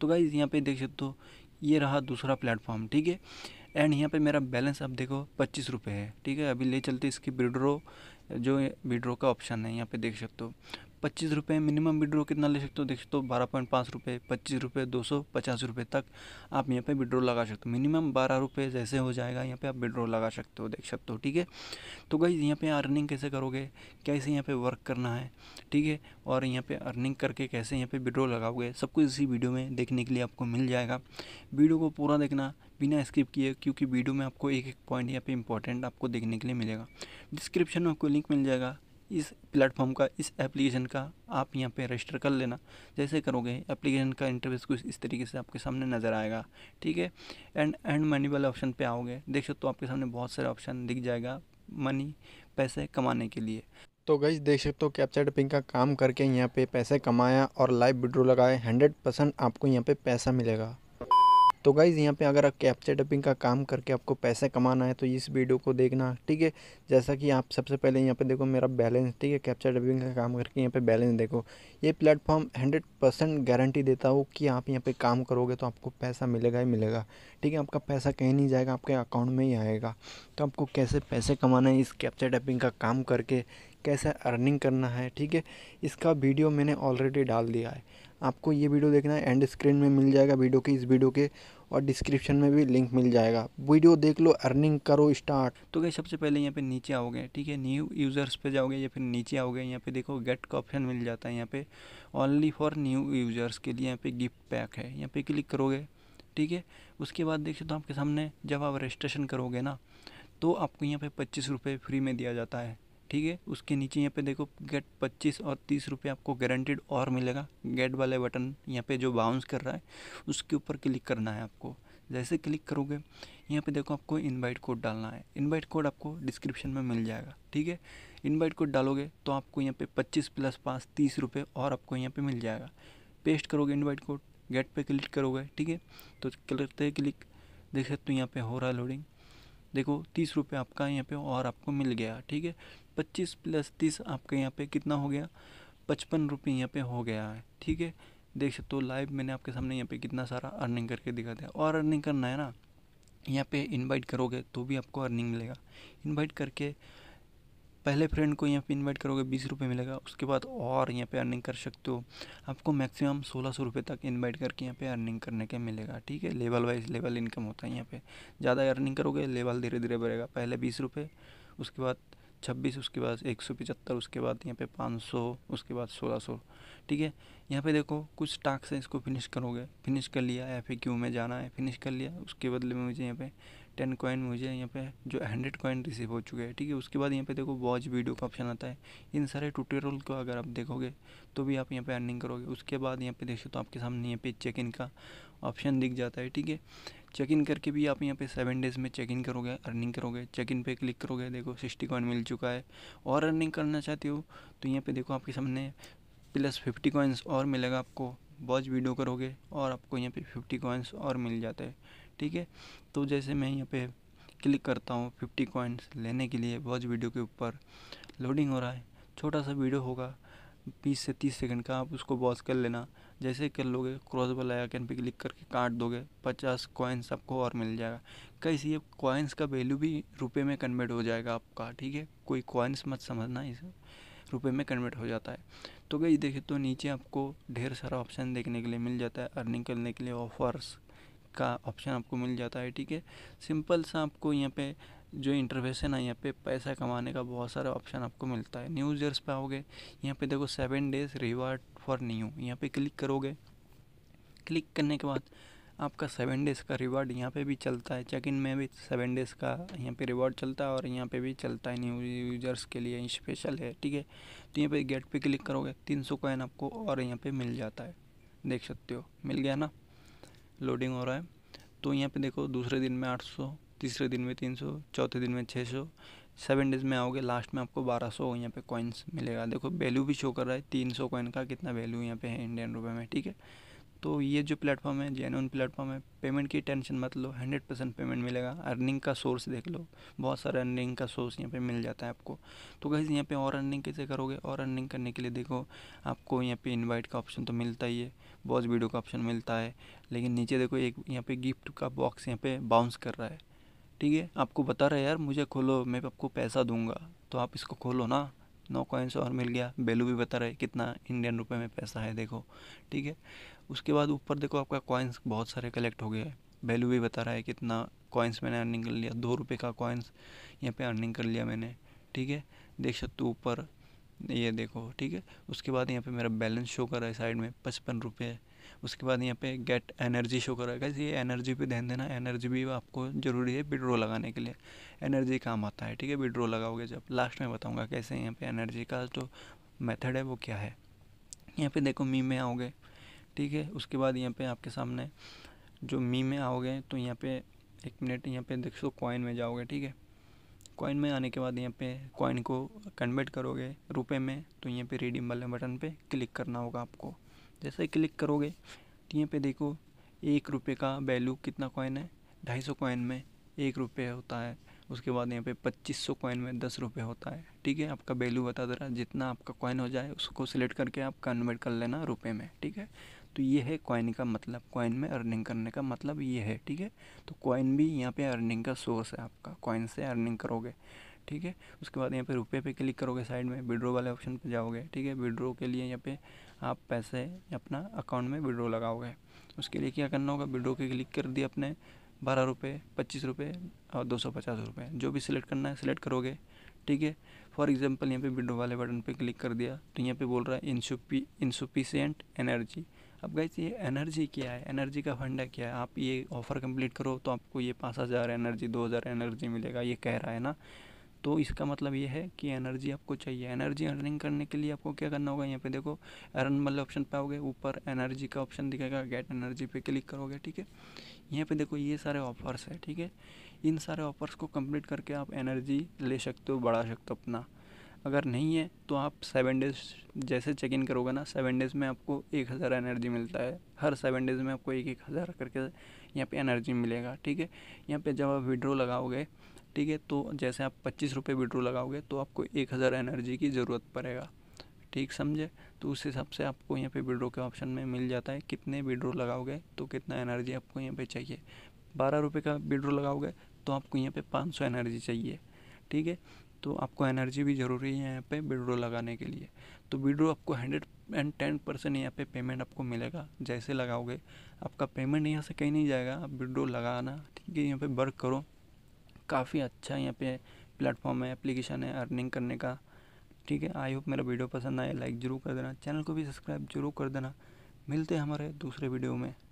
तो गाइज़ यहाँ पे देख सकते हो ये रहा दूसरा प्लेटफॉर्म ठीक है एंड यहाँ पे मेरा बैलेंस अब देखो पच्चीस रुपये है ठीक है अभी ले चलते इसकी विड्रो जो विड्रो का ऑप्शन है यहाँ पे देख सकते हो पच्चीस रुपये मिनिमम विड्रो कितना ले सकते हो देख सकते हो बारह पॉइंट पाँच रुपये पच्चीस रुपये दो सौ पचास रुपये तक आप यहाँ पे विड्रो लगा सकते हो मिनिमम बारह रुपये जैसे हो जाएगा यहाँ पे आप विड्रो लगा सकते हो देख सकते हो ठीक है तो गई यहाँ पे अर्निंग कैसे करोगे कैसे यहाँ पे वर्क करना है ठीक है और यहाँ पर अर्निंग करके कैसे यहाँ पर विड्रो लगाओगे सब कुछ इसी वीडियो में देखने के लिए आपको मिल जाएगा वीडियो को पूरा देखना बिना स्किप किए क्योंकि वीडियो में आपको एक एक पॉइंट यहाँ पे इंपॉर्टेंट आपको देखने के लिए मिलेगा डिस्क्रिप्शन में आपको लिंक मिल जाएगा इस प्लेटफॉर्म का इस एप्लीकेशन का आप यहाँ पे रजिस्टर कर लेना जैसे करोगे एप्लीकेशन का इंटरव्यूस कुछ इस तरीके से आपके सामने नज़र आएगा ठीक है एंड एंड मनी वाले ऑप्शन पे आओगे देख सकते हो तो आपके सामने बहुत सारे ऑप्शन दिख जाएगा मनी पैसे कमाने के लिए तो गई देख सकते हो कैप्चा टपिंग का काम करके यहाँ पे पैसे कमाया और लाइव विड्रो लगाए हंड्रेड परसेंट आपको यहाँ पे पैसा मिलेगा तो गाइज़ यहाँ पे अगर आप कैप्चर डपिंग का काम करके आपको पैसे कमाना है तो इस वीडियो को देखना ठीक है जैसा कि आप सबसे पहले यहाँ पे देखो मेरा बैलेंस ठीक है कैप्चर डपिंग का काम करके यहाँ पे बैलेंस देखो ये प्लेटफॉर्म हंड्रेड परसेंट गारंटी देता हो कि आप यहाँ पर काम करोगे तो आपको पैसा मिलेगा ही मिलेगा ठीक है आपका पैसा कहीं नहीं जाएगा आपके अकाउंट में ही आएगा तो आपको कैसे पैसे कमाना है इस कैप्चर डपिंग का काम करके कैसे अर्निंग करना है ठीक है इसका वीडियो मैंने ऑलरेडी डाल दिया है आपको ये वीडियो देखना है एंड स्क्रीन में मिल जाएगा वीडियो के इस वीडियो के और डिस्क्रिप्शन में भी लिंक मिल जाएगा वीडियो देख लो अर्निंग करो स्टार्ट तो क्या सबसे पहले यहाँ पे नीचे आओगे ठीक है न्यू यूज़र्स पे जाओगे या फिर नीचे आओगे यहाँ पे देखो गेट का ऑप्शन मिल जाता है यहाँ पे ओनली फॉर न्यू यूज़र्स के लिए यहाँ पे गिफ्ट पैक है यहाँ पे क्लिक करोगे ठीक है उसके बाद देख सकते हो आपके सामने जब आप रजिस्ट्रेशन करोगे ना तो आपको यहाँ पर पच्चीस रुपये फ्री में दिया जाता है ठीक है उसके नीचे यहाँ पे देखो गेट पच्चीस और तीस रुपये आपको गारंटेड और मिलेगा गेट वाले बटन यहाँ पे जो बाउंस कर रहा है उसके ऊपर क्लिक करना है आपको जैसे क्लिक करोगे यहाँ पे देखो आपको इनवाइट कोड डालना है इनवाइट कोड आपको डिस्क्रिप्शन में मिल जाएगा ठीक है इनवाइट कोड डालोगे तो आपको यहाँ पे 25 प्लस पाँच तीस रुपये और आपको यहाँ पे मिल जाएगा पेस्ट करोगे इनवाइट कोड गेट पे क्लिक करोगे ठीक है तो करते हैं क्लिक देख सकते हो यहाँ पे हो रहा है लोडिंग देखो तीस रुपये आपका यहाँ पे और आपको मिल गया ठीक है पच्चीस प्लस तीस आपके यहाँ पे कितना हो गया पचपन रुपये यहाँ पे हो गया है ठीक है देख सकते हो लाइव मैंने आपके सामने यहाँ पे कितना सारा अर्निंग करके दिखा दिया और अर्निंग करना है ना यहाँ पे इनवाइट करोगे तो भी आपको अर्निंग मिलेगा इनवाइट करके पहले फ्रेंड को यहाँ पे इनवाइट करोगे बीस रुपये मिलेगा उसके बाद और यहाँ पे अर्निंग कर सकते हो आपको मैक्सिमम सोलह सौ रुपये तक इनवाइट करके यहाँ पे अर्निंग करने के मिलेगा ठीक है लेवल वाइज लेवल इनकम होता है यहाँ पे ज़्यादा अर्निंग करोगे लेवल धीरे धीरे बढ़ेगा पहले बीस रुपये उसके बाद छब्बीस उसके बाद एक सौ पचहत्तर उसके बाद यहाँ पे पाँच सौ उसके बाद सोलह सौ ठीक है यहाँ पे देखो कुछ टास्क से इसको फिनिश करोगे फिनिश कर लिया या फिर क्यों में जाना है फिनिश कर लिया उसके बदले में मुझे यहाँ पे टेन कॉइन मुझे यहाँ पे जो हंड्रेड कॉइन रिसीव हो चुके हैं ठीक है उसके बाद यहाँ पे देखो वॉच वीडियो का ऑप्शन आता है इन सारे ट्यूटोरियल को अगर आप देखोगे तो भी आप यहाँ पे अर्निंग करोगे उसके बाद यहाँ पे देखो तो आपके सामने यहाँ पे चेक इन का ऑप्शन दिख जाता है ठीक है चेक इन करके भी आप यहाँ पे सेवन डेज़ में चेक इन करोगे अर्निंग करोगे चेक इन पे क्लिक करोगे देखो सिक्सटी कॉइन मिल चुका है और अर्निंग करना चाहते हो तो यहाँ पे देखो आपके सामने प्लस फिफ्टी कॉइन्स और मिलेगा आपको वॉच वीडियो करोगे और आपको यहाँ पे फिफ्टी कॉइन्स और मिल जाते हैं ठीक है तो जैसे मैं यहाँ पे क्लिक करता हूँ फिफ्टी कॉइन्स लेने के लिए वॉच वीडियो के ऊपर लोडिंग हो रहा है छोटा सा वीडियो होगा बीस से तीस सेकेंड का आप उसको वॉच कर लेना जैसे ही कर लोगे क्रॉस वाला आइकन पे क्लिक करके काट दोगे पचास कॉइन्स आपको और मिल जाएगा कैसे ये कॉइन्स का वैल्यू भी रुपये में कन्वर्ट हो जाएगा आपका ठीक है कोई कॉइन्स मत समझना इसे रुपये में कन्वर्ट हो जाता है तो गई देखे तो नीचे आपको ढेर सारा ऑप्शन देखने के लिए मिल जाता है अर्निंग करने के लिए ऑफर्स का ऑप्शन आपको मिल जाता है ठीक है सिंपल सा आपको यहाँ पे जो इंटरफेस है ना यहाँ पे पैसा कमाने का बहुत सारा ऑप्शन आपको मिलता है न्यूज ईयर्स पे आओगे यहाँ पे देखो सेवन डेज रिवार्ड ऑफ़र नहीं हो यहाँ पे क्लिक करोगे क्लिक करने के बाद आपका सेवन डेज़ का रिवॉर्ड यहाँ पे भी चलता है चेक इन में भी सेवन डेज़ का यहाँ पे रिवॉर्ड चलता है और यहाँ पे भी चलता है न्यू यूजर्स के लिए स्पेशल है ठीक है तो यहाँ पे गेट पे क्लिक करोगे तीन सौ कॉइन आपको और यहाँ पे मिल जाता है देख सकते हो मिल गया ना लोडिंग हो रहा है तो यहाँ पे देखो दूसरे दिन में आठ सौ तीसरे दिन में तीन सौ चौथे दिन में छः सौ सेवन डेज़ में आओगे लास्ट में आपको बारह सौ यहाँ पे कॉइन्स मिलेगा देखो वैल्यू भी शो कर रहा है तीन सौ कॉइन का कितना वैल्यू यहाँ पे है इंडियन रुपये में ठीक है तो ये जो प्लेटफॉर्म है जेन प्लेटफॉर्म है पेमेंट की टेंशन मत लो हंड्रेड परसेंट पेमेंट मिलेगा अर्निंग का सोर्स देख लो बहुत सारा अर्निंग का सोर्स यहाँ पे मिल जाता है आपको तो कहीं यहाँ पे और अर्निंग कैसे करोगे और अर्निंग करने के लिए देखो आपको यहाँ पे इनवाइट का ऑप्शन तो मिलता ही है बॉस वीडियो का ऑप्शन मिलता है लेकिन नीचे देखो एक यहाँ पर गिफ्ट का बॉक्स यहाँ पर बाउंस कर रहा है ठीक है आपको बता रहे यार मुझे खोलो मैं आपको पैसा दूंगा तो आप इसको खोलो ना नौ कॉइन्स और मिल गया वैल्यू भी बता रहे कितना इंडियन रुपए में पैसा है देखो ठीक है उसके बाद ऊपर देखो आपका कॉइन्स बहुत सारे कलेक्ट हो गए हैं वैल्यू भी बता रहा है कितना कॉइन्स मैंने अर्निंग कर लिया दो रुपये का कॉइन्स यहाँ पे अर्निंग कर लिया मैंने ठीक है देख सकते ऊपर ये देखो ठीक है उसके बाद यहाँ पे मेरा बैलेंस शो कर रहा है साइड में पचपन रुपये उसके बाद यहाँ पे गेट एनर्जी शो करेगा ये एनर्जी पे ध्यान देना एनर्जी भी आपको ज़रूरी है विड्रो लगाने के लिए एनर्जी काम आता है ठीक है विड्रो लगाओगे जब लास्ट में बताऊँगा कैसे यहाँ पे एनर्जी का जो मेथड है वो क्या है यहाँ पे देखो मी में आओगे ठीक है उसके बाद यहाँ पे आपके सामने जो मी में आओगे तो यहाँ पे एक मिनट यहाँ पे देख सो कॉइन में जाओगे ठीक है कॉइन में आने के बाद यहाँ पे कॉइन को कन्वर्ट करोगे रुपए में तो यहाँ पे रिडीम वाले बटन पे क्लिक करना होगा आपको जैसे ही क्लिक करोगे तो यहाँ पे देखो एक रुपये का वैल्यू कितना कॉइन है ढाई सौ कॉइन में एक रुपये होता है उसके बाद यहाँ पे पच्चीस सौ कॉइन में दस रुपये होता है ठीक है आपका वैल्यू बता दे रहा है जितना आपका कॉइन हो जाए उसको सिलेक्ट करके आप कन्वर्ट कर लेना रुपये में ठीक है तो ये है कॉइन का मतलब कॉइन में अर्निंग करने का मतलब ये है ठीक है तो कॉइन भी यहाँ पे अर्निंग का सोर्स है आपका कॉइन से अर्निंग करोगे ठीक है उसके बाद यहाँ पे रुपये पे क्लिक करोगे साइड में विड्रो वाले ऑप्शन पे जाओगे ठीक है विड्रो के लिए यहाँ पे आप पैसे अपना अकाउंट में विड्रो लगाओगे उसके लिए क्या करना होगा विड्रो के क्लिक कर दिया अपने बारह रुपये पच्चीस रुपये और दो सौ पचास रुपये जो भी सिलेक्ट करना है सिलेक्ट करोगे ठीक है फॉर एग्जांपल यहाँ पे विड्रो वाले बटन पे क्लिक कर दिया तो यहाँ पे बोल रहा है इनसुपी इंसुफिशियंट एनर्जी अब गए ये एनर्जी क्या है एनर्जी का फंड है क्या है आप ये ऑफ़र कंप्लीट करो तो आपको ये पाँच हज़ार एनर्जी दो हज़ार एनर्जी मिलेगा ये कह रहा है ना तो इसका मतलब ये है कि एनर्जी आपको चाहिए एनर्जी अर्निंग करने के लिए आपको क्या करना होगा यहाँ पे देखो अर्न वाले ऑप्शन पाओगे ऊपर एनर्जी का ऑप्शन दिखेगा गेट एनर्जी पे क्लिक करोगे ठीक है यहाँ पे देखो ये सारे ऑफर्स है ठीक है इन सारे ऑफर्स को कंप्लीट करके आप एनर्जी ले सकते हो बढ़ा सकते हो अपना अगर नहीं है तो आप सेवन डेज जैसे चेक इन करोगे ना सेवन डेज़ में आपको एक हज़ार एनर्जी मिलता है हर सेवन डेज़ में आपको एक एक हज़ार करके यहाँ पे एनर्जी मिलेगा ठीक है यहाँ पे जब आप विड्रो लगाओगे ठीक है तो जैसे आप पच्चीस रुपये विड्रो लगाओगे तो आपको एक हज़ार एनर्जी की ज़रूरत पड़ेगा ठीक समझे तो उस हिसाब से आपको यहाँ पे विड्रो के ऑप्शन में मिल जाता है कितने विड्रो लगाओगे तो कितना एनर्जी आपको यहाँ पे चाहिए बारह रुपये का विड्रो लगाओगे तो आपको यहाँ पे पाँच सौ एनर्जी चाहिए ठीक है तो आपको एनर्जी भी ज़रूरी है यहाँ पे विड्रो लगाने के लिए तो विड्रो आपको हंड्रेड एंड टेन परसेंट यहाँ पे पेमेंट आपको मिलेगा जैसे लगाओगे आपका पेमेंट यहाँ से कहीं नहीं जाएगा आप विड्रो लगाना ठीक है यहाँ पे वर्क करो काफ़ी अच्छा यहाँ पे प्लेटफॉर्म है एप्लीकेशन है अर्निंग करने का ठीक है आई होप मेरा वीडियो पसंद आए लाइक ज़रूर कर देना चैनल को भी सब्सक्राइब जरूर कर देना मिलते हैं हमारे दूसरे वीडियो में